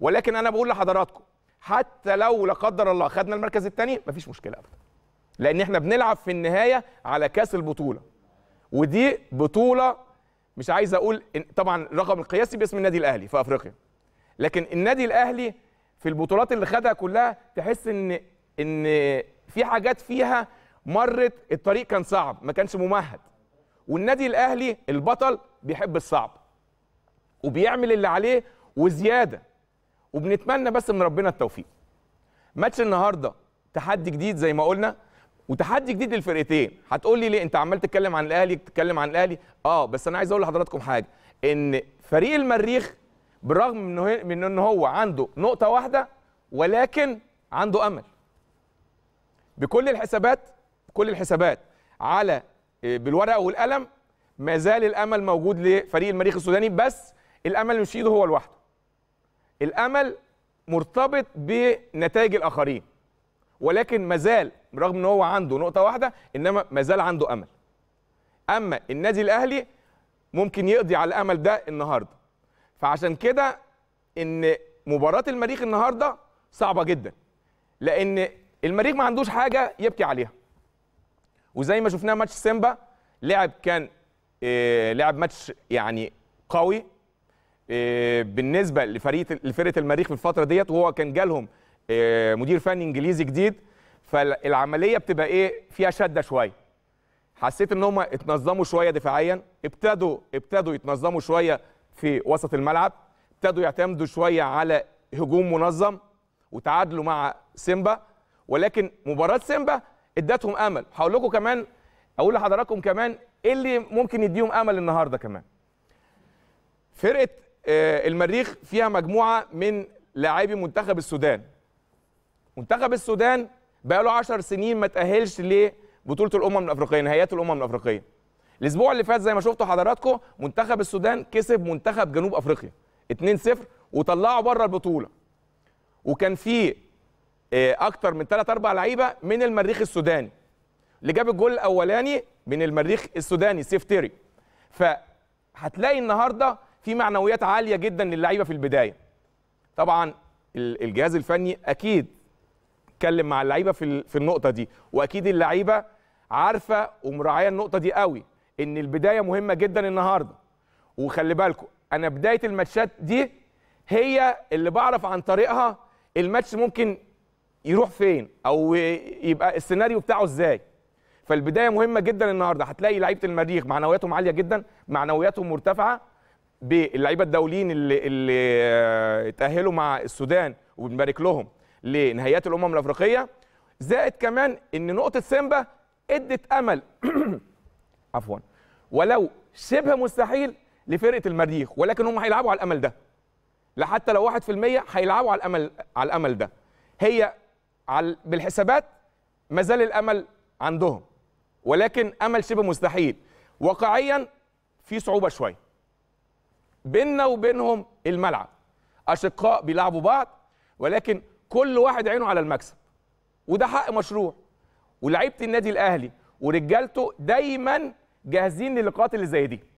ولكن انا بقول لحضراتكم حتى لو لا قدر الله خدنا المركز الثاني مفيش مشكله ابدا لان احنا بنلعب في النهايه على كاس البطوله ودي بطوله مش عايز اقول طبعا الرقم القياسي باسم النادي الاهلي في افريقيا لكن النادي الاهلي في البطولات اللي خدها كلها تحس ان ان في حاجات فيها مرت الطريق كان صعب ما كانش ممهد والنادي الاهلي البطل بيحب الصعب وبيعمل اللي عليه وزياده وبنتمنى بس من ربنا التوفيق ماتش النهارده تحدي جديد زي ما قلنا وتحدي جديد للفرقتين هتقول لي ليه انت عمال تتكلم عن الاهلي تتكلم عن الاهلي اه بس انا عايز اقول لحضراتكم حاجه ان فريق المريخ بالرغم من ان هو عنده نقطه واحده ولكن عنده امل بكل الحسابات كل الحسابات على آه، بالورقه والقلم ما زال الامل موجود لفريق المريخ السوداني بس الامل مش ايده هو لوحده الامل مرتبط بنتائج الاخرين ولكن مازال رغم ان هو عنده نقطه واحده انما مازال عنده امل اما النادي الاهلي ممكن يقضي على الامل ده النهارده فعشان كده ان مباراه المريخ النهارده صعبه جدا لان المريخ ما عندوش حاجه يبكي عليها وزي ما شفناه ماتش سيمبا لعب كان آه، لعب ماتش يعني قوي آه، بالنسبه لفريق لفرقه المريخ في الفتره ديت وهو كان جالهم آه، مدير فني انجليزي جديد فالعمليه بتبقى ايه فيها شده شويه حسيت ان هم اتنظموا شويه دفاعيا ابتدوا ابتدوا يتنظموا شويه في وسط الملعب ابتدوا يعتمدوا شويه على هجوم منظم وتعادلوا مع سيمبا ولكن مباراه سيمبا ادتهم امل هقول لكم كمان اقول لحضراتكم كمان ايه اللي ممكن يديهم امل النهارده كمان فرقه آه، المريخ فيها مجموعه من لاعبي منتخب السودان منتخب السودان بقاله 10 سنين ما تاهلش لبطوله الامم الافريقيه نهائيات الامم الافريقيه الاسبوع اللي فات زي ما شفتوا حضراتكم منتخب السودان كسب منتخب جنوب افريقيا 2-0 وطلعوا بره البطوله وكان في آه، اكتر من 3 4 لعيبه من المريخ السوداني اللي جاب الجول الاولاني من المريخ السوداني سيفتري فهتلاقي النهارده في معنويات عاليه جدا للعيبه في البدايه طبعا الجهاز الفني اكيد اتكلم مع اللعيبه في في النقطه دي واكيد اللعيبه عارفه ومراعيه النقطه دي قوي ان البدايه مهمه جدا النهارده وخلي بالكم انا بدايه الماتشات دي هي اللي بعرف عن طريقها الماتش ممكن يروح فين او يبقى السيناريو بتاعه ازاي فالبدايه مهمه جدا النهارده هتلاقي لعيبه المريخ معنوياتهم عاليه جدا معنوياتهم مرتفعه باللعيبه الدوليين اللي اللي آه، تاهلوا مع السودان وبنبارك لهم لنهائيات الامم الافريقيه زائد كمان ان نقطه سيمبا ادت امل عفوا ولو شبه مستحيل لفرقه المريخ ولكن هم هيلعبوا على الامل ده لا حتى لو 1% هيلعبوا على الامل على الامل ده هي على بالحسابات ما زال الامل عندهم ولكن امل شبه مستحيل واقعيا في صعوبه شويه بيننا وبينهم الملعب اشقاء بيلعبوا بعض ولكن كل واحد عينه على المكسب وده حق مشروع ولعيبه النادي الاهلي ورجالته دايما جاهزين للقاءات اللي زي دي